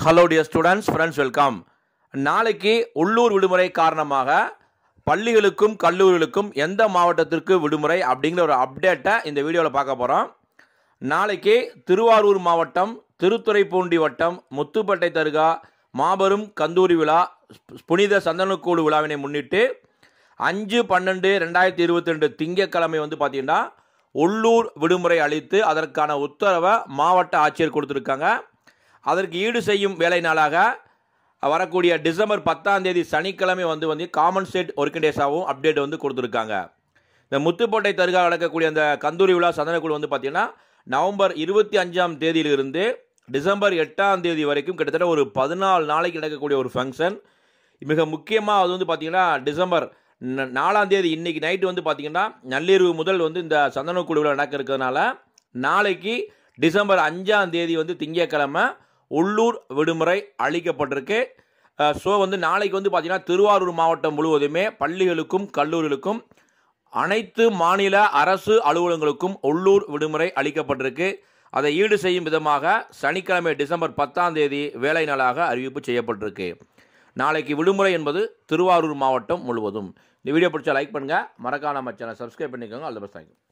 hello dear students friends welcome நாளைக்கு உள்ளூர் விடுமுறை காரணமாக பள்ளிகளுக்கும் கல்லூரிகளுக்கும் எந்த மாவட்டத்திற்கு விடுமுறை அப்படிங்கிற ஒரு அப்டேட்டை இந்த வீடியோவில் பார்க்க போகிறோம் நாளைக்கு திருவாரூர் மாவட்டம் திருத்துறைப்பூண்டி வட்டம் முத்துப்பேட்டை தருகா மாபெரும் கந்தூரி விழா புனித சந்தனக்கூடு விழாவினை முன்னிட்டு அஞ்சு பன்னெண்டு ரெண்டாயிரத்தி இருபத்தி ரெண்டு திங்கக்கிழமை வந்து பார்த்தீங்கன்னா உள்ளூர் விடுமுறை அளித்து அதற்கான உத்தரவை மாவட்ட ஆட்சியர் கொடுத்துருக்காங்க அதற்கு ஈடு செய்யும் வேலை நாளாக வரக்கூடிய டிசம்பர் பத்தாம் தேதி சனிக்கிழமை வந்து வந்து காமன் ஸ்டேட் ஒர்க்கிங் டேஸாகவும் அப்டேட் வந்து கொடுத்துருக்காங்க இந்த முத்துக்கோட்டை தருகா நடக்கக்கூடிய அந்த கந்தூரி விழா சந்தனக்குழு வந்து பார்த்திங்கன்னா நவம்பர் இருபத்தி அஞ்சாம் தேதியிலிருந்து டிசம்பர் எட்டாம் தேதி வரைக்கும் கிட்டத்தட்ட ஒரு பதினாலு நாளைக்கு நடக்கக்கூடிய ஒரு ஃபங்க்ஷன் மிக முக்கியமாக அது வந்து பார்த்திங்கன்னா டிசம்பர் நாலாம் தேதி இன்றைக்கி நைட்டு வந்து பார்த்திங்கன்னா நள்ளிரவு முதல் வந்து இந்த சந்தனக்குழுவில் நடக்க இருக்கிறதுனால நாளைக்கு டிசம்பர் அஞ்சாம் தேதி வந்து திங்கக்கிழமை உள்ளூர் விடுமுறை அளிக்கப்பட்டிருக்கு ஸோ வந்து நாளைக்கு வந்து பார்த்தீங்கன்னா திருவாரூர் மாவட்டம் முழுவதுமே பள்ளிகளுக்கும் கல்லூரிகளுக்கும் அனைத்து மாநில அரசு அலுவலகங்களுக்கும் உள்ளூர் விடுமுறை அளிக்கப்பட்டிருக்கு அதை ஈடு செய்யும் விதமாக சனிக்கிழமை டிசம்பர் பத்தாம் தேதி வேலை நாளாக அறிவிப்பு செய்யப்பட்டிருக்கு நாளைக்கு விடுமுறை என்பது திருவாரூர் மாவட்டம் முழுவதும் இந்த வீடியோ பிடிச்சா லைக் பண்ணுங்கள் மறக்காம நம்ம சேனல் சப்ஸ்கிரைப் பண்ணிக்கோங்க அல்ல பஸ் தேங்க்யூ